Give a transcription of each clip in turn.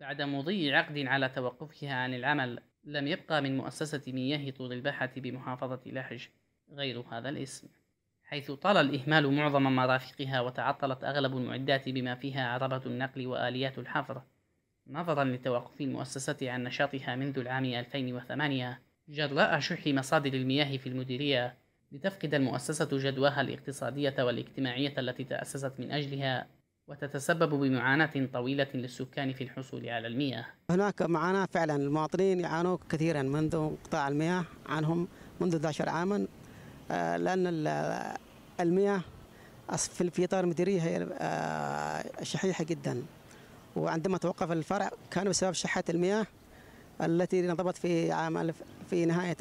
بعد مضي عقد على توقفها عن العمل لم يبقى من مؤسسة مياه طول البحة بمحافظة لحج غير هذا الاسم حيث طال الإهمال معظم مرافقها وتعطلت أغلب المعدات بما فيها عربة النقل وآليات الحفر نظرا لتوقف المؤسسة عن نشاطها منذ العام 2008 جراء شح مصادر المياه في المديرية لتفقد المؤسسة جدواها الاقتصادية والاجتماعية التي تأسست من أجلها وتتسبب بمعاناة طويلة للسكان في الحصول على المياه هناك معاناة فعلا المواطنين يعانوا كثيرا منذ انقطاع المياه عنهم منذ 11 عاما آه، لأن المياه في إطار المديرية هي آه، شحيحة جدا وعندما توقف الفرع كان بسبب شحة المياه التي نضبت في عام في نهاية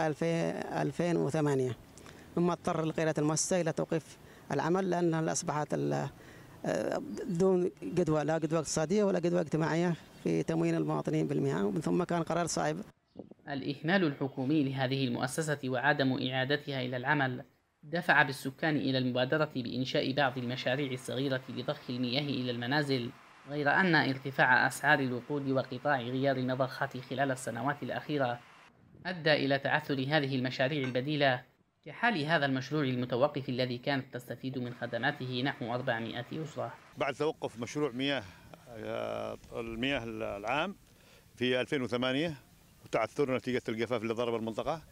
2008 مما اضطر القيادة المؤسسة إلى توقيف العمل لأنها أصبحت بدون قدوه لا قدوه اقتصاديه ولا قدوه اجتماعيه في تموين المواطنين بالمياه ومن ثم كان قرار صعب الإهمال الحكومي لهذه المؤسسة وعدم إعادتها إلى العمل دفع بالسكان إلى المبادرة بإنشاء بعض المشاريع الصغيرة لضخ المياه إلى المنازل غير أن ارتفاع أسعار الوقود وقطاع غيار المضخات خلال السنوات الأخيرة أدى إلى تعثر هذه المشاريع البديلة كحال هذا المشروع المتوقف الذي كانت تستفيد من خدماته نحو 400 أسرة بعد توقف مشروع مياه المياه العام في 2008 وتعثر نتيجة الجفاف اللي ضرب المنطقة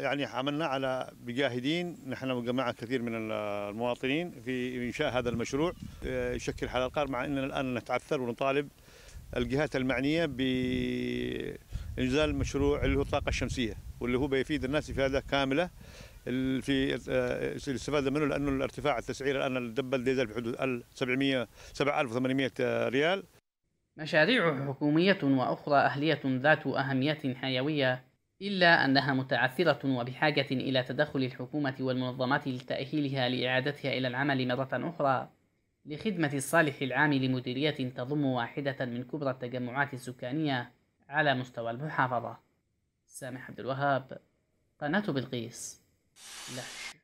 يعني عملنا على بجاهدين نحن وجماعة كثير من المواطنين في إنشاء هذا المشروع يشكل حلقة مع أننا الآن نتعثر ونطالب الجهات المعنية ب انزال المشروع اللي هو الطاقه الشمسيه واللي هو بيفيد الناس افاده كامله في الاستفاده آه، منه لانه الارتفاع التسعير الان الدبل ديزل بحدود 700 7800 آه، ريال مشاريع حكومية وأخرى أهلية ذات أهمية حيوية إلا أنها متعثرة وبحاجة إلى تدخل الحكومة والمنظمات لتأهيلها لإعادتها إلى العمل مرة أخرى لخدمة الصالح العام لمديرية تضم واحدة من كبرى التجمعات السكانية على مستوى المحافظة سامح عبد الوهاب قناة بلقيس لحش